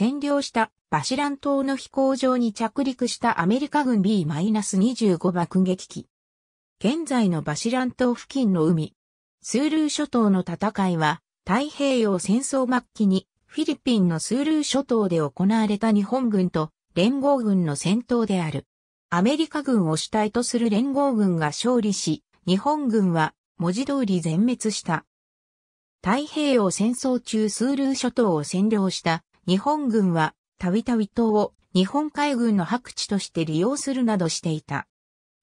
占領したバシラン島の飛行場に着陸したアメリカ軍 B-25 爆撃機。現在のバシラン島付近の海。スールー諸島の戦いは太平洋戦争末期にフィリピンのスールー諸島で行われた日本軍と連合軍の戦闘である。アメリカ軍を主体とする連合軍が勝利し、日本軍は文字通り全滅した。太平洋戦争中スールー諸島を占領した日本軍はたびたび島を日本海軍の白地として利用するなどしていた。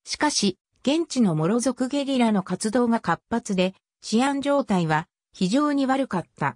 しかし、現地のモロ族ゲリラの活動が活発で、治安状態は非常に悪かった。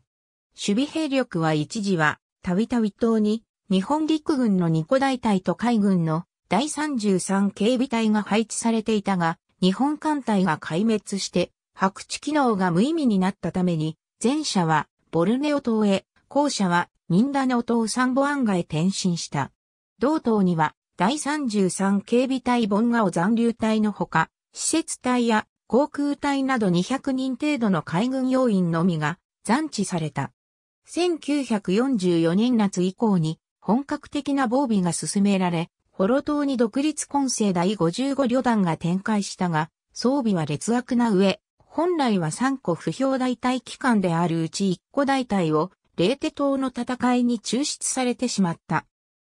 守備兵力は一時は、たびたび島に、日本陸軍の2個大隊と海軍の第33警備隊が配置されていたが、日本艦隊が壊滅して、白地機能が無意味になったために、前者はボルネオ島へ、後者はミンダネオ島サンボアンガへ転身した。同島には、第33警備隊ボンガオ残留隊のほか、施設隊や航空隊など200人程度の海軍要員のみが残地された。1944年夏以降に本格的な防備が進められ、ホロ島に独立混成第55旅団が展開したが、装備は劣悪な上、本来は3個不評大隊機関であるうち1個大隊をレーテ島の戦いに抽出されてしまった。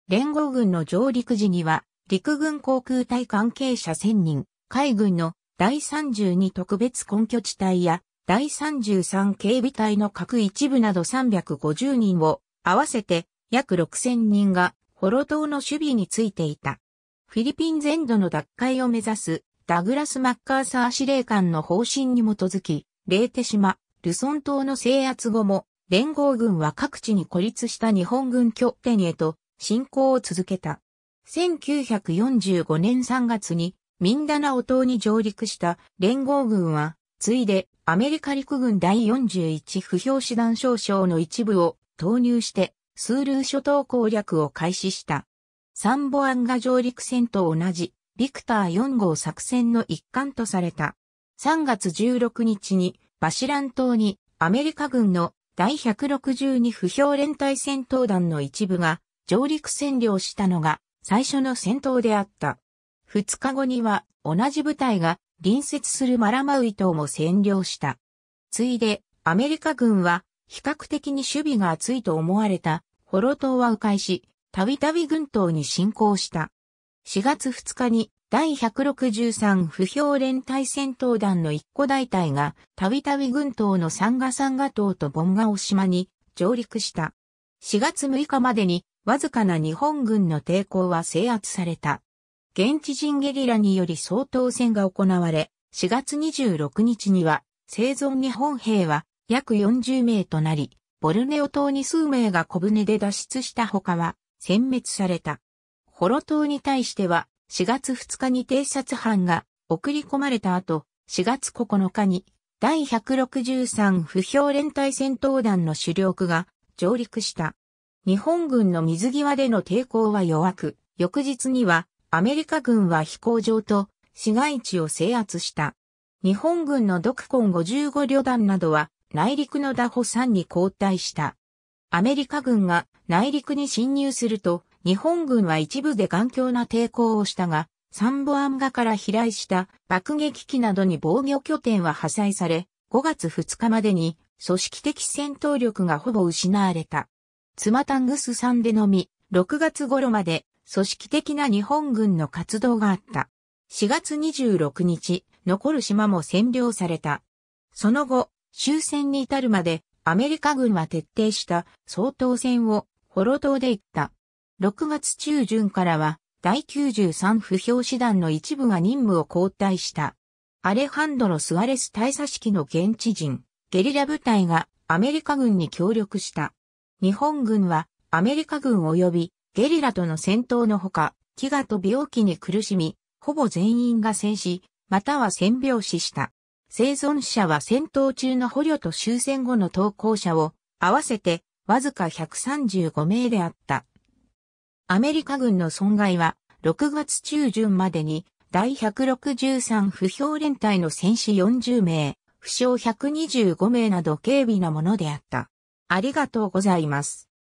連合軍の上陸時には、陸軍航空隊関係者1000人、海軍の第32特別根拠地帯や第33警備隊の各一部など350人を合わせて約6000人がホロ島の守備についていた。フィリピン全土の奪回を目指すダグラス・マッカーサー司令官の方針に基づき、レーテ島、ルソン島の制圧後も連合軍は各地に孤立した日本軍拠点へと侵攻を続けた。1945年3月にミンダナオ島に上陸した連合軍は、ついでアメリカ陸軍第41不評師団少将の一部を投入してスールー諸島攻略を開始した。サンボアンガ上陸戦と同じビクター4号作戦の一環とされた。3月16日にバシラン島にアメリカ軍の第162不評連隊戦闘団の一部が上陸占領したのが最初の戦闘であった。2日後には同じ部隊が隣接するマラマウイ島も占領した。ついでアメリカ軍は比較的に守備が厚いと思われたホロ島は迂回し、たびたび軍島に侵攻した。4月2日に第163不評連隊戦闘団の一個大隊が、たびたび軍島のサンガサンガ島とボンガオ島に上陸した。4月6日までに、わずかな日本軍の抵抗は制圧された。現地人ゲリラにより総統戦が行われ、4月26日には、生存日本兵は約40名となり、ボルネオ島に数名が小舟で脱出した他は、殲滅された。ホロ島に対しては、4月2日に偵察班が送り込まれた後、4月9日に第163不評連隊戦闘団の主力が上陸した。日本軍の水際での抵抗は弱く、翌日にはアメリカ軍は飛行場と市街地を制圧した。日本軍のドクコン55旅団などは内陸のダホ山に後退した。アメリカ軍が内陸に侵入すると日本軍は一部で頑強な抵抗をしたが、サンボアンガから飛来した爆撃機などに防御拠点は破砕され、5月2日までに組織的戦闘力がほぼ失われた。ツマタングス山でのみ、6月頃まで組織的な日本軍の活動があった。4月26日、残る島も占領された。その後、終戦に至るまでアメリカ軍は徹底した総統戦をホロ島で行った。6月中旬からは、第93不評師団の一部が任務を交代した。アレハンドロ・スアレス大佐式の現地人、ゲリラ部隊がアメリカ軍に協力した。日本軍はアメリカ軍及びゲリラとの戦闘のほか、飢餓と病気に苦しみ、ほぼ全員が戦死、または戦病死した。生存者は戦闘中の捕虜と終戦後の投降者を合わせてわずか135名であった。アメリカ軍の損害は、6月中旬までに、第163不評連隊の戦死40名、負傷125名など軽微なものであった。ありがとうございます。